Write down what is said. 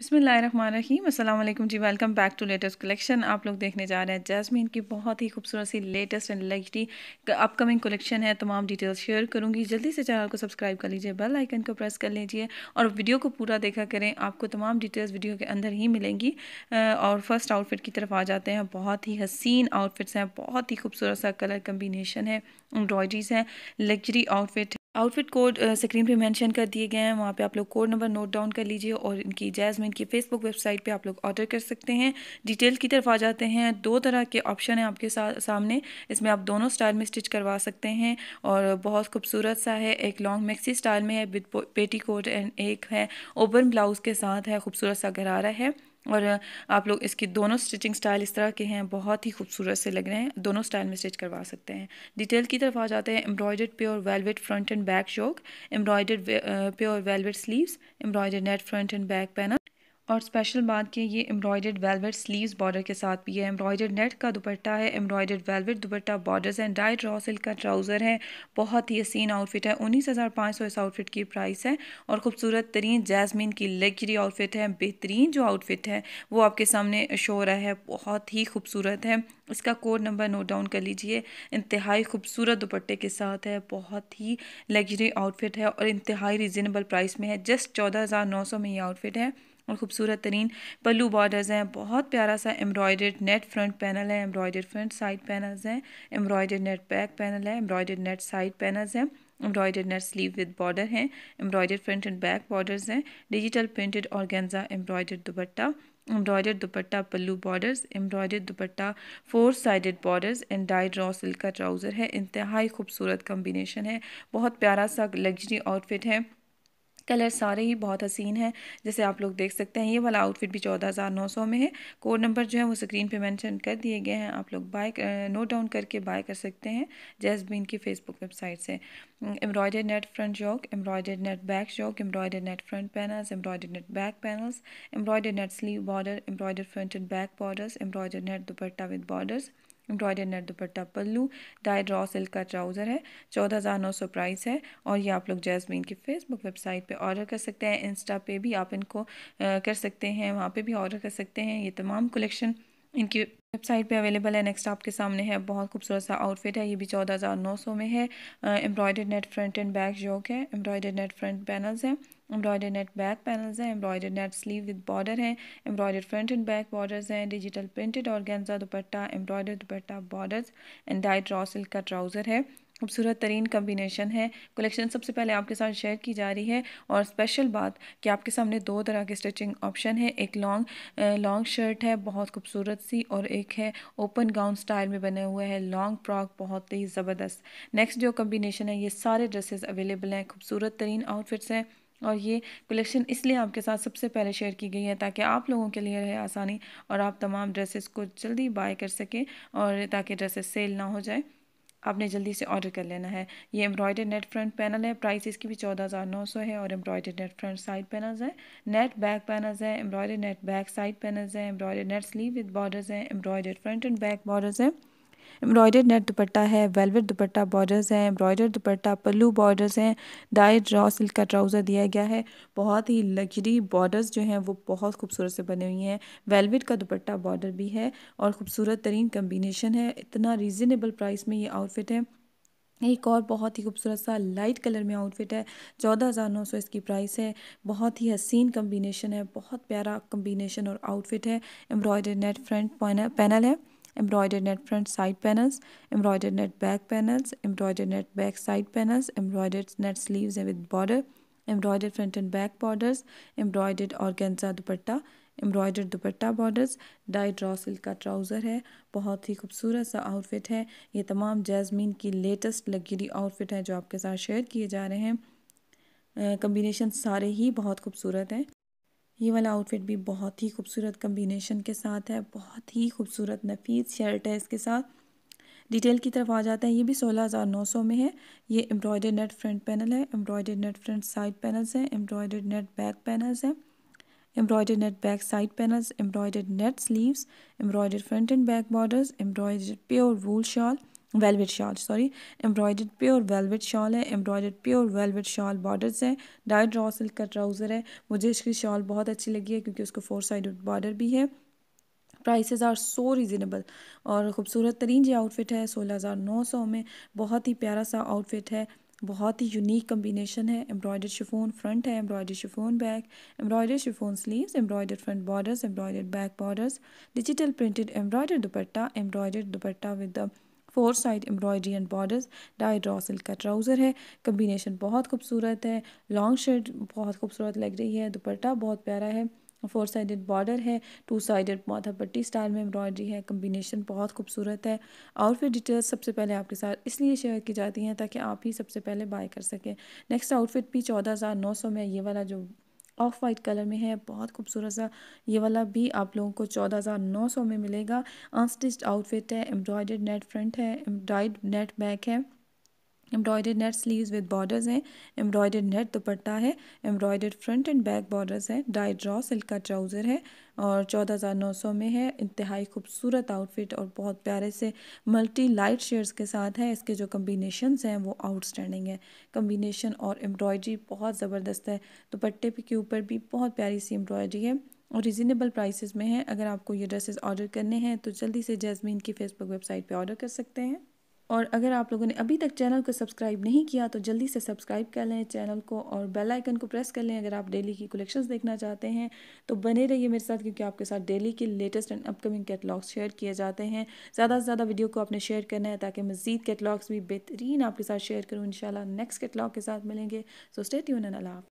बसमीम अल्लाम जी welcome back to latest collection आप लोग देखने जा रहे हैं जैस्मीन की बहुत ही खूबसूरत सी latest and luxury upcoming collection है तमाम डिटेल्स शेयर करूंगी जल्दी से चैनल को सब्सक्राइब कर लीजिए बेल आइकन को प्रेस कर लीजिए और वीडियो को पूरा देखा करें आपको तमाम डिटेल्स वीडियो के अंदर ही मिलेंगी और फर्स्ट आउटफिट की तरफ आ जाते हैं बहुत ही हसीन आउटफिट्स हैं बहुत ही खूबसूरत सा कलर कम्बिनेशन है एम्ब्रॉयडरीज हैं luxury outfit outfit code screen पे मेंशन कर दिए गए हैं वहाँ पे आप लोग कोड नंबर नोट डाउन कर लीजिए और इनकी में की फेसबुक वेबसाइट पे आप लोग ऑर्डर कर सकते हैं डिटेल की तरफ आ जाते हैं दो तरह के ऑप्शन हैं आपके सा, सामने इसमें आप दोनों स्टाइल में स्टिच करवा सकते हैं और बहुत खूबसूरत सा है एक लॉन्ग मैक्सी स्टाइल में है विद पेटी एंड एक है ओपन ब्लाउज़ के साथ है खूबसूरत सा गरारा है और आप लोग इसकी दोनों स्टिचिंग स्टाइल इस तरह के हैं बहुत ही खूबसूरत से लग रहे हैं दोनों स्टाइल में स्टिच करवा सकते हैं डिटेल की तरफ आ जाते हैं embroidered pure velvet front and back शोक embroidered pure velvet sleeves embroidered net front and back panel और स्पेशल बात कि ये एम्ब्रॉयडर्ड वेलवेट स्लीव्स बॉर्डर के साथ भी है एम्ब्रॉयडर्ड नेट का दुपट्टा है embroidered velvet dupatta borders and dyed raw silk का ट्राउज़र है बहुत ही हसीन आउटफिट है उन्नीस हज़ार पाँच सौ इस आउटफिट की प्राइस है और खूबसूरत तरीन जैसमिन की लग्जरी आउटफिट है बेहतरीन जो आउटफिट है वो आपके सामने शो रहा है बहुत ही खूबसूरत है इसका कोड नंबर नोट डाउन कर लीजिए इंतहाई खूबसूरत दुपट्टे के साथ है बहुत ही लग्जरी आउटफिट है और इंतहाई रिजनेबल प्राइस में है जस्ट चौदह हज़ार नौ सौ में ये आउटफिट है और ख़ूबसूरत तरीन पल्लू बॉर्डर्स हैं बहुत प्यारा सा एम्ब्रॉयडर्ड नेट फ्रंट पैनल है एम्ब्रॉयडर्ड फ्रंट साइड पैनल्स हैं एम्ब्रॉयडर्ड नेट बैक पैनल है एम्ब्रॉयडर्ड नेट साइड पैनल्स हैं embroidered net sleeve with border हैं embroidered front and back borders हैं digital printed organza embroidered dupatta embroidered dupatta pallu borders embroidered dupatta four sided borders and dyed raw silk का trouser है इंतहाई खूबसूरत combination है बहुत प्यारा सा लग्जरी आउटफिट है कलर सारे ही बहुत हसीन हैं जैसे आप लोग देख सकते हैं ये वाला आउटफिट भी चौदह हज़ार नौ सौ में है कोड नंबर जो है वो स्क्रीन पे मेंशन कर दिए गए हैं आप लोग बाय नोट डाउन करके बाय कर सकते हैं जैसबिन की फेसबुक वेबसाइट से एम्ब्रॉयडर्ड नेट फ्रंट जॉक एम्ब्रॉयडर्ड नेट बैक जॉक embroidered net front panels embroidered net back panels embroidered net sleeve border embroidered front and back borders embroidered net dupatta with borders embroider net dupatta pallu dyed raw silk का trouser है चौदह हज़ार नौ सौ price है और ये आप लोग जैसमीन की फेसबुक वेबसाइट पे ऑर्डर कर सकते हैं इंस्टा पे भी आप इनको आ, कर सकते हैं वहाँ पे भी ऑर्डर कर सकते हैं ये तमाम कलेक्शन इनकी वेबसाइट पे अवेलेबल है नेक्स्ट आपके सामने है बहुत खूबसूरत सा आउटफिट है ये भी चौदह हज़ार नौ सौ में है embroider net front and back जॉक है एम्ब्रॉयडर नेट फ्रंट पैनल्स हैं एम्ब्रॉयडर नेट बैक पैनल्स हैं embroider net sleeve with border हैं embroider front and back borders हैं digital printed organza dupatta embroider dupatta borders and dyed raw silk का trouser है खूबसूरत तरीन कम्बिनेशन है कलेक्शन सबसे पहले आपके साथ शेयर की जा रही है और स्पेशल बात कि आपके सामने दो तरह के स्टिचिंग ऑप्शन है एक लॉन्ग लॉन्ग शर्ट है बहुत खूबसूरत सी और एक है ओपन गाउन स्टाइल में बने हुए हैं लॉन्ग फ्रॉक बहुत ही ज़बरदस्त नेक्स्ट जो कम्बिनेशन है ये सारे ड्रेसेस अवेलेबल हैं खूबसूरत तरीन आउटफिट्स हैं और ये कलेक्शन इसलिए आपके साथ सबसे पहले शेयर की गई है ताकि आप लोगों के लिए रहे आसानी और आप तमाम ड्रेसेस को जल्दी बाय कर सकें और ताकि ड्रेसेस सेल ना हो जाए आपने जल्दी से ऑर्डर कर लेना है ये एम्ब्रॉयडर्ड नेट फ्रंट पैनल है प्राइस इसकी भी चौदह हज़ार नौ सौ है और embroider net front side panels है नेट बैक पैनल्स है embroider net back side panels है embroider net sleeve with borders है embroider front and back borders है एम्ब्रॉयडर्ड नेट दुपट्टा है वेलवेट दुपट्टा बॉर्डर्स हैं एम्ब्रॉयडर्ड दुपट्टा पल्लू बॉर्डर्स हैं डाइट रॉ सिल्क का trouser दिया गया है बहुत ही लग्जरी बॉर्डर्स जो हैं वो बहुत खूबसूरत से बने हुई हैं वेलवेट का दुपट्टा बॉर्डर भी है और ख़ूबसूरत तरीन कम्बिनेशन है इतना रीज़नेबल प्राइस में ये आउटफिट है एक और बहुत ही खूबसूरत सा लाइट कलर में आउटफिट है चौदह हज़ार नौ सौ इसकी प्राइस है बहुत ही हसीन कम्बिनेशन है बहुत प्यारा कम्बिनेशन और आउटफिट है एम्ब्रॉयडर नेट फ्रंट पैनल है embroidered net front side panels embroidered net back panels embroidered net back side panels embroidered net sleeves with border embroidered front and back borders embroidered organza dupatta embroidered dupatta borders dyed raw silk का trouser है बहुत ही खूबसूरत सा outfit है ये तमाम jasmine की लेटेस्ट लग्जरी आउटफिट है जो आपके साथ शेयर किए जा रहे हैं कम्बिनेशन सारे ही बहुत खूबसूरत हैं ये वाला आउटफिट भी बहुत ही खूबसूरत कम्बिनेशन के साथ है बहुत ही खूबसूरत नफीस शर्ट है इसके साथ डिटेल की तरफ आ जाता है ये भी सोलह हज़ार नौ सौ में है ये एम्ब्रॉयडर नेट फ्रंट पैनल है embroider net front side panels हैं एम्ब्रॉयडर नेट बैक पैनल्स हैं embroider net back side panels embroidered net sleeves embroider front and back borders embroider pure wool shawl velvet shawl sorry embroidered pure velvet shawl है embroidered pure velvet shawl borders है dyed raw silk का trouser है मुझे इसकी shawl बहुत अच्छी लगी है क्योंकि उसको फोर साइड बॉर्डर भी है प्राइसेस आर सो रीज़नेबल और ख़ूबसूरत तरीन जो आउटफिट है सोलह हज़ार नौ सौ में बहुत ही प्यारा सा आउटफिट है बहुत ही यूनिक कम्बिनेशन है एम्ब्रॉयडर शिफोन फ्रंट है embroider chiffon back embroider chiffon sleeves embroider front borders embroider back borders digital printed embroider dupatta embroider dupatta with the four side embroidery and borders dyed raw silk का trouser है combination बहुत खूबसूरत है long shirt बहुत खूबसूरत लग रही है दुपट्टा बहुत प्यारा है फोर साइडेड बॉर्डर है टू साइडेड माथा पट्टी स्टाइल में एम्ब्रॉयडरी है कम्बिनेशन बहुत खूबसूरत है और फिर डिटेल्स सबसे पहले आपके साथ इसलिए शेयर की जाती हैं ताकि आप ही सबसे पहले बाय कर सकें नेक्स्ट आउटफिट भी चौदह हज़ार नौ सौ में ये वाला जो ऑफ वाइट कलर में है बहुत खूबसूरत सा ये वाला भी आप लोगों को चौदह हज़ार नौ सौ में मिलेगा अनस्टिच्ड आउटफिट है एम्ब्रॉयडर्ड नेट फ्रंट है एम्ब्रॉयड नेट बैक है embroidered net sleeves with borders हैं एम्ब्रॉयडर्ड नेट दुपट्टा है embroidered front and back borders हैं डाई ड्रॉ सिल्क का ट्राउज़र है और चौदह हज़ार नौ सौ में है इंतहाई खूबसूरत आउटफिट और बहुत प्यारे से मल्टी लाइट शेड्स के साथ है इसके जो कम्बिनेशन हैं वो आउटस्टैंडिंग है कम्बिनेशन और एम्ब्रॉयडरी बहुत ज़बरदस्त है दुपट्टे के ऊपर भी बहुत प्यारी सी एम्ब्रॉयडरी है और रिजनेबल प्राइसेस में है अगर आपको ये ड्रेसेस ऑर्डर करने हैं तो जल्दी से जैस्मीन की फेसबुक वेबसाइट पे ऑर्डर कर सकते हैं और अगर आप लोगों ने अभी तक चैनल को सब्सक्राइब नहीं किया तो जल्दी से सब्सक्राइब कर लें चैनल को और बेल आइकन को प्रेस कर लें अगर आप डेली की कलेक्शंस देखना चाहते हैं तो बने रहिए मेरे साथ क्योंकि आपके साथ डेली के latest and upcoming catalogues share किए जाते हैं ज़्यादा से ज़्यादा वीडियो को आपने शेयर करना है ताकि मजीद कैटलाग्स भी बेहतरीन आपके साथ शेयर करूँ इन नेक्स्ट कैटलाग के साथ मिलेंगे सो स्टेट यून एंड